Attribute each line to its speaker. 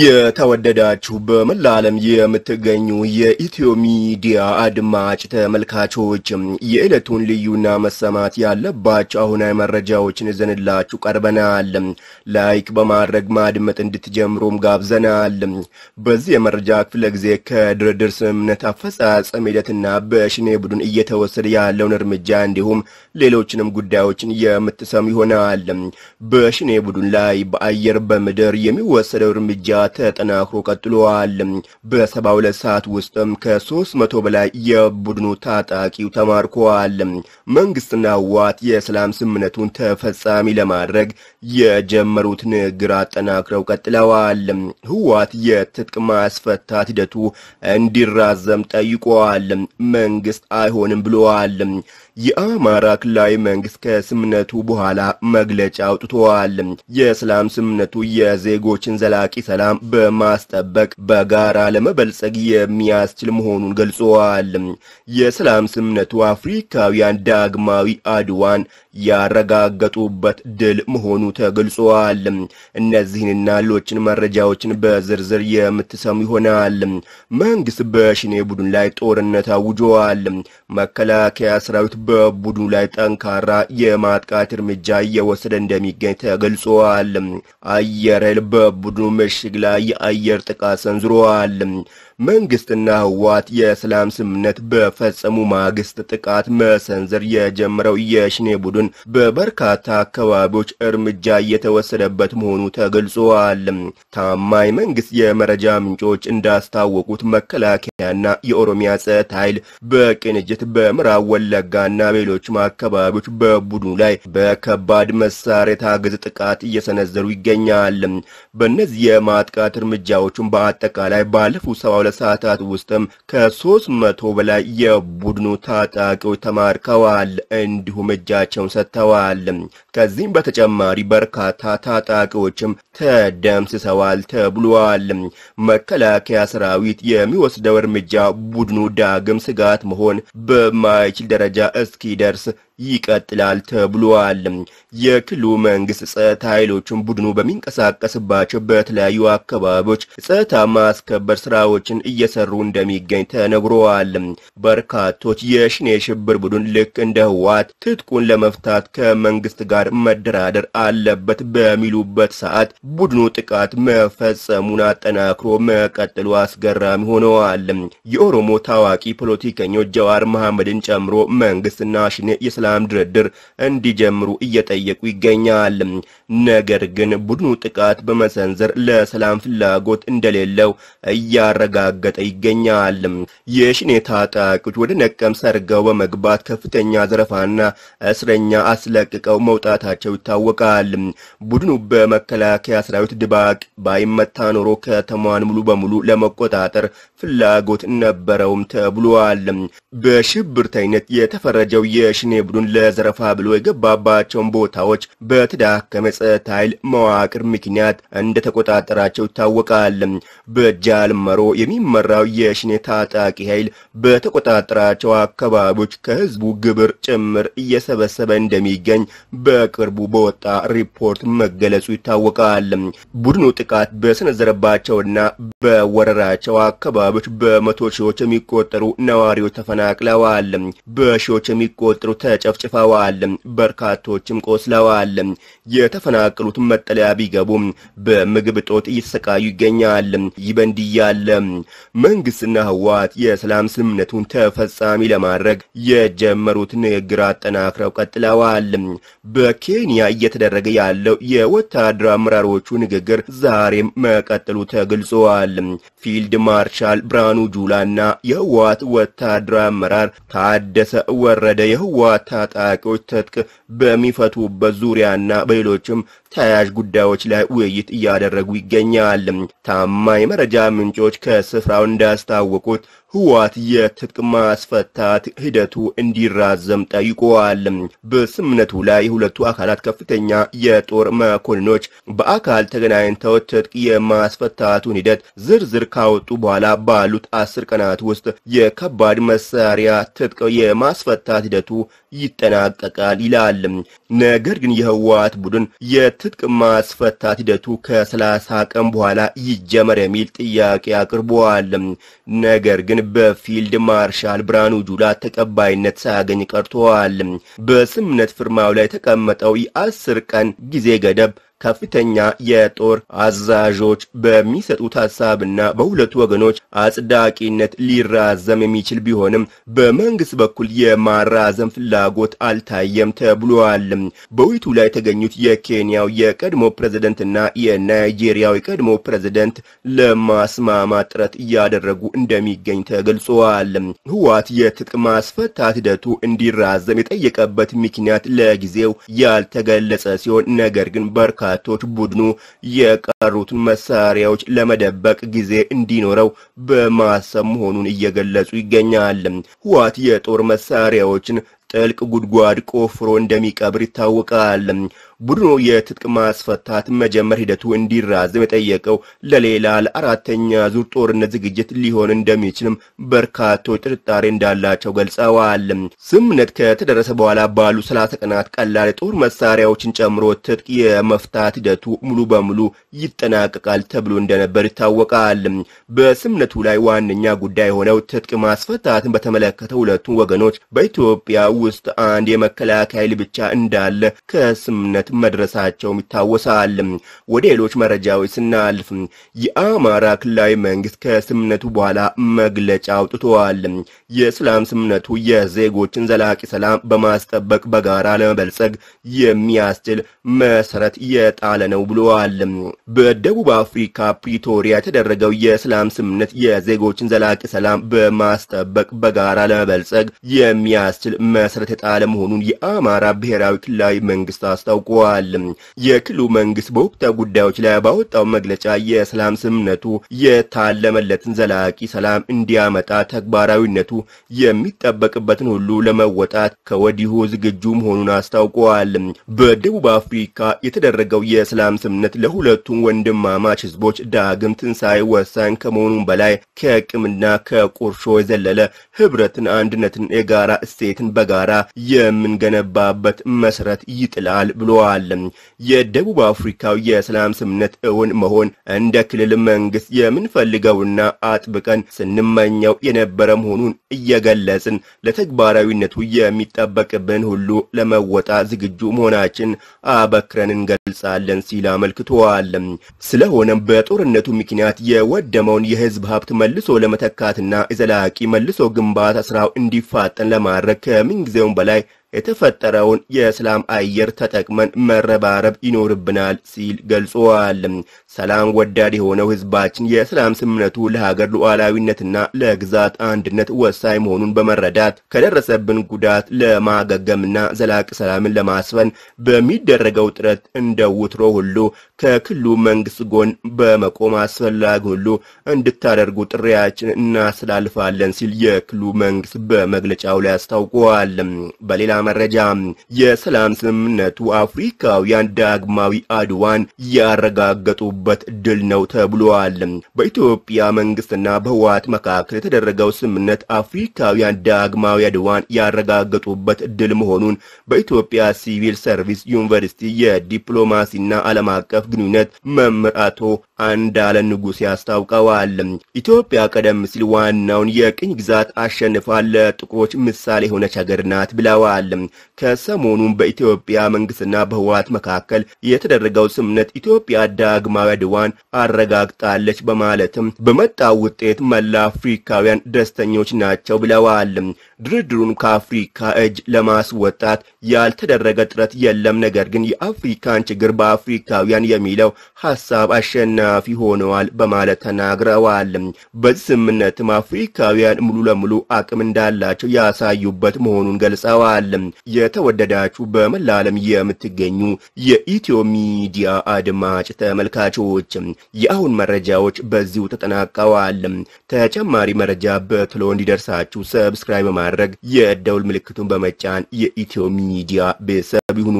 Speaker 1: የተወደዳችሁ በመላ ዓለም የምትገኙ የኢትዮ ሚዲያ አድማጭ ተመልካቾች የዕለቱን ልዩና መሰማት ያለባቸው አሁናዊ መረጃዎችን ይዘንላችሁ ቀርበናል። ላይክ በማድረግ ማድመጥ እንድትጀምሩም ጋብዘናል። በዚህ የመረጃ ክፍለ ጊዜ ከድርድር ስምምነት አፈጻጸም ሂደትና በሽኔ ቡድን እየተወሰደ ያለውን እርምጃ እንዲሁም ሌሎችንም ጉዳዮችን የምትሰሙ ይሆናል። በሽኔ ቡድን ላይ በአየር በምድር የሚወሰደው እርምጃ ተጠናክሮ ቀጥሏል። በሰባ ሁለት ሰዓት ውስጥም ከሶስት መቶ በላይ የቡድኑ ታጣቂው ተማርኳል። መንግስትና ህወሓት የሰላም ስምምነቱን ተፈጻሚ ለማድረግ የጀመሩት ንግግር አጠናክረው ቀጥለዋል። ህወሓት የትጥቅ ማስፈታት ሂደቱ እንዲራዘም ጠይቋል። መንግስት አይሆንም ብለዋል። የአማራ ክልላዊ መንግስት ከስምነቱ በኋላ መግለጫ አውጥተዋል። የሰላም ስምነቱ የዜጎችን ዘላቂ ሰላም በማስጠበቅ በጋራ ለመበልጸግ የሚያስችል መሆኑን ገልጸዋል። የሰላም ስምነቱ አፍሪካውያን ዳግማዊ አድዋን ያረጋገጡበት ድል መሆኑ ተገልጸዋል። እነዚህንና ሌሎችን መረጃዎችን በዝርዝር የምትሰሙ ይሆናል። መንግስት በሽኔ ቡድን ላይ ጦርነት አውጀዋል። መከላከያ ሰራዊት በቡድኑ ላይ ጠንካራ የማጥቃት እርምጃ እየወሰደ እንደሚገኝ ተገልጿል። አየር ኃይል በቡድኑ ምሽግ ላይ የአየር ጥቃት ሰንዝሯል። መንግስትና ህወሓት የሰላም ስምምነት በፈጸሙ ማግስት ጥቃት መሰንዘር የጀመረው የሽኔ ቡድን በበርካታ አካባቢዎች እርምጃ እየተወሰደበት መሆኑ ተገልጿል። ታማኝ መንግስት የመረጃ ምንጮች እንዳስታወቁት መከላከያና የኦሮሚያ ጸጥታ ኃይል በቅንጅት በምዕራብ ወለጋና በሌሎችም አካባቢዎች በቡድኑ ላይ በከባድ መሳሪያ የታገዘ ጥቃት እየሰነዘሩ ይገኛል። በእነዚህ የማጥቃት እርምጃዎቹን በአጠቃላይ ባለፉ ሰባ ሰዓታት ውስጥም ከሶስት መቶ በላይ የቡድኑ ታጣቂዎች ተማርከዋል፣ እንዲሁም እጃቸውን ሰጥተዋል። ከዚህም በተጨማሪ በርካታ ታጣቂዎችም ተደምስሰዋል ተብሏል። መከላከያ ሰራዊት የሚወስደው እርምጃ ቡድኑ ዳግም ስጋት መሆን በማይችል ደረጃ እስኪደርስ ይቀጥላል ተብሏል። የክልሉ መንግስት ጸጥታ ኃይሎችን ቡድኑ በሚንቀሳቀስባቸው በተለያዩ አካባቢዎች ጸጥታ ማስከበር ስራዎችን እየሰሩ እንደሚገኝ ተነግሯል። በርካቶች የሽኔ ሽብር ቡድን ልክ እንደ ህወሓት ትጥቁን ለመፍታት ከመንግስት ጋር መደራደር አለበት በሚሉበት ሰዓት ቡድኑ ጥቃት መፈጸሙን አጠናክሮ መቀጠሉ አስገራሚ ሆነዋል። የኦሮሞ ታዋቂ ፖለቲከኞች ጀዋር መሐመድን ጨምሮ መንግስትና ሽኔ የሰላም ሰላም ድርድር እንዲጀምሩ እየጠየቁ ይገኛል። ነገር ግን ቡድኑ ጥቃት በመሰንዘር ለሰላም ፍላጎት እንደሌለው እያረጋገጠ ይገኛል። የሽኔ ታጣቂዎች ወደ ነቀም ሰርገው በመግባት ከፍተኛ ዘረፋና እስረኛ አስለቅቀው መውጣታቸው ይታወቃል። ቡድኑ በመከላከያ ሰራዊት ድባቅ ባይመታ ኖሮ ከተማዋን ሙሉ በሙሉ ለመቆጣጠር ፍላጎት ነበረውም ተብሏል። በሽብርተኝነት የተፈረጀው የሽኔ ቡድን ለዘረፋ ብሎ የገባባቸውን ቦታዎች በተዳከመ ጸጥታ ኃይል መዋቅር ምክንያት እንደተቆጣጠራቸው ይታወቃል። በጃል መሮ የሚመራው የሽኔ ታጣቂ ኃይል በተቆጣጠራቸው አካባቢዎች ከህዝቡ ግብር ጭምር እየሰበሰበ እንደሚገኝ በቅርቡ በወጣ ሪፖርት መገለጹ ይታወቃል። ቡድኑ ጥቃት በሰነዘረባቸውና በወረራቸው አካባቢ አካባቢዎች በመቶ ሺዎች የሚቆጠሩ ነዋሪዎች ተፈናቅለዋል። በሺዎች የሚቆጠሩ ተጨፍጭፈዋል። በርካቶችም ቆስለዋል። የተፈናቀሉት መጠለያ ቢገቡም በምግብ እጦት እየተሰቃዩ ይገኛል። ይህ በእንዲህ ያለ መንግስትና ህወሓት የሰላም ስምምነቱን ተፈጻሚ ለማድረግ የጀመሩት ንግግር አጠናክረው ቀጥለዋል። በኬንያ እየተደረገ ያለው የወታደር አመራሮቹ ንግግር ዛሬም መቀጠሉ ተገልጿል። ፊልድ ማርሻል ብርሃኑ ጁላና የህወሓት ወታደራዊ አመራር ታደሰ ወረደ የህወሓት ታጣቂዎች ትጥቅ በሚፈቱበት ዙሪያና በሌሎችም ተያያዥ ጉዳዮች ላይ ውይይት እያደረጉ ይገኛል። ታማኝ መረጃ ምንጮች ከስፍራው እንዳስታወቁት ህወሓት የትጥቅ ማስፈታት ሂደቱ እንዲራዘም ጠይቀዋል። በስምነቱ ላይ የሁለቱ አካላት ከፍተኛ የጦር መኮንኖች በአካል ተገናኝተው ትጥቅ የማስፈታቱን ሂደት ዝርዝር ካወጡ በኋላ ባሉት አስር ቀናት ውስጥ የከባድ መሳሪያ ትጥቅ የማስፈታት ሂደቱ ይጠናቀቃል ይላል። ነገር ግን የህወሓት ቡድን የትጥቅ ማስፈታት ሂደቱ ከሰላሳ ቀን በኋላ ይጀመር የሚል ጥያቄ አቅርበዋል። ነገር ግን በፊልድ ማርሻል ብርሃኑ ጁላ ተቀባይነት ሳያገኝ ቀርተዋል። በስምምነት ፍርማው ላይ የተቀመጠው የአስር ቀን ጊዜ ገደብ ከፍተኛ የጦር አዛዦች በሚሰጡት ሀሳብና በሁለቱ ወገኖች አጽዳቂነት ሊራዘም የሚችል ቢሆንም በመንግስት በኩል የማራዘም ፍላጎት አልታየም ተብሏል። በውይይቱ ላይ የተገኙት የኬንያው የቀድሞ ፕሬዝደንትና የናይጄሪያው የቀድሞ ፕሬዝደንት ለማስማማት ጥረት እያደረጉ እንደሚገኝ ተገልጿል። ህዋት የትጥቅ ማስፈታት ሂደቱ እንዲራዘም የጠየቀበት ምክንያት ለጊዜው ያልተገለጸ ሲሆን ነገር ግን በርካ ወጣቶች ቡድኑ የቀሩትን መሳሪያዎች ለመደበቅ ጊዜ እንዲኖረው በማሰብ መሆኑን እየገለጹ ይገኛል። ህወሓት የጦር መሳሪያዎችን ጥልቅ ጉድጓድ ቆፍሮ እንደሚቀብር ይታወቃል። ቡድኑ የትጥቅ ማስፈታት መጀመር ሂደቱ እንዲራዘም የጠየቀው ለሌላ ለአራተኛ ዙር ጦርነት ዝግጅት ሊሆን እንደሚችልም በርካቶች ጥርጣሬ እንዳላቸው ገልጸዋል። ስምምነት ከተደረሰ በኋላ ባሉ ሰላሳ ቀናት ቀላል የጦር መሳሪያዎችን ጨምሮ ትጥቅ የመፍታት ሂደቱ ሙሉ በሙሉ ይጠናቀቃል ተብሎ እንደነበር ይታወቃል። በስምምነቱ ላይ ዋነኛ ጉዳይ የሆነው ትጥቅ ማስፈታትን በተመለከተ ሁለቱም ወገኖች በኢትዮጵያ ውስጥ አንድ የመከላከያ ኃይል ብቻ እንዳለ ከስምምነት መድረሳቸውም ይታወሳል። ወደ ሌሎች መረጃዎች ስናልፍ የአማራ ክልላዊ መንግስት ከስምነቱ በኋላ መግለጫ አውጥተዋል። የሰላም ስምነቱ የዜጎችን ዘላቂ ሰላም በማስጠበቅ በጋራ ለመበልጸግ የሚያስችል መሰረት የጣለ ነው ብለዋል። በደቡብ አፍሪካ ፕሪቶሪያ የተደረገው የሰላም ስምነት የዜጎችን ዘላቂ ሰላም በማስጠበቅ በጋራ ለመበልጸግ የሚያስችል መሰረት የጣለ መሆኑን የአማራ ብሔራዊ ክልላዊ መንግስት አስታውቋል። አስታውቀዋል። የክልሉ መንግስት በወቅታዊ ጉዳዮች ላይ ባወጣው መግለጫ የሰላም ስምምነቱ የታለመለትን ዘላቂ ሰላም እንዲያመጣ ተግባራዊነቱ የሚጠበቅበትን ሁሉ ለመወጣት ከወዲሁ ዝግጁ መሆኑን አስታውቀዋል። በደቡብ አፍሪካ የተደረገው የሰላም ስምምነት ለሁለቱም ወንድማማች ህዝቦች ዳግም ትንሣኤ ወሳኝ ከመሆኑም በላይ ከቅምና ከቁርሾ የዘለለ ህብረትን፣ አንድነትን፣ የጋራ እሴትን በጋራ የምንገነባበት መሰረት ይጥላል ብለዋል። አድርገዋል። የደቡብ አፍሪካው የሰላም ስምምነት እውን መሆን እንደ ክልል መንግስት የምንፈልገውና አጥብቀን ስንመኘው የነበረ መሆኑን እየገለጽን ለተግባራዊነቱ የሚጠበቅብን ሁሉ ለመወጣ ዝግጁ መሆናችን አበክረን እንገልጻለን ሲል አመልክተዋል። ስለሆነም በጦርነቱ ምክንያት የወደመውን የህዝብ ሀብት መልሶ ለመተካትና የዘላቂ መልሶ ግንባታ ስራው እንዲፋጠን ለማድረግ ከምንጊዜውም በላይ የተፈጠረውን የእስላም አየር ተጠቅመን መረባረብ ይኖርብናል ሲል ገልጿል። ሰላም ወዳድ የሆነው ህዝባችን የእስላም ስምነቱ ለሀገር ሉዓላዊነትና ለግዛት አንድነት ወሳኝ መሆኑን በመረዳት ከደረሰብን ጉዳት ለማገገምና ዘላቂ ሰላምን ለማስፈን በሚደረገው ጥረት እንደ ውትሮ ሁሉ ከክልሉ መንግስት ጎን በመቆም አስፈላጊ ሁሉ እንድታደርጉ ጥሪያችን እናስላልፋለን ሲል የክልሉ መንግስት በመግለጫው ላይ አስታውቋል። በሌላ መረጃ የሰላም ስምምነቱ አፍሪካውያን ዳግማዊ አድዋን ያረጋገጡበት ድል ነው ተብሏል። በኢትዮጵያ መንግስትና በህወሓት መካከል የተደረገው ስምምነት አፍሪካውያን ዳግማዊ አድዋን ያረጋገጡበት ድል መሆኑን በኢትዮጵያ ሲቪል ሰርቪስ ዩኒቨርሲቲ የዲፕሎማሲና ዓለም አቀፍ ግንኙነት መምህር አቶ አንዳለ ንጉሴ ያስታውቀዋል። ኢትዮጵያ ቀደም ሲል ዋናውን የቅኝ ግዛት አሸንፋ ለጥቁሮች ምሳሌ የሆነች ሀገር ናት ብለዋል። ከሰሞኑም በኢትዮጵያ መንግስትና በህወሓት መካከል የተደረገው ስምምነት ኢትዮጵያ ዳግማዊ አድዋን አረጋግጣለች በማለትም በመጣ ውጤት መላ አፍሪካውያን ደስተኞች ናቸው ብለዋል። ድርድሩን ከአፍሪካ እጅ ለማስወጣት ያልተደረገ ጥረት የለም፣ ነገር ግን የአፍሪካን ችግር በአፍሪካውያን የሚለው ሐሳብ አሸናፊ ሆነዋል በማለት ተናግረዋል። በዚህ ስምምነትም አፍሪካውያን ሙሉ ለሙሉ አቅም እንዳላቸው ያሳዩበት መሆኑን ገልጸዋል። የተወደዳችሁ በመላ ዓለም የምትገኙ የኢትዮ ሚዲያ አድማጭ ተመልካቾች የአሁን መረጃዎች በዚሁ ተጠናቀዋል። ተጨማሪ መረጃ በትሎ እንዲደርሳችሁ ሰብስክራይብ በማድረግ የደውል ምልክቱን በመጫን የኢትዮ ሚዲያ ቤተሰብ ይሁኑ።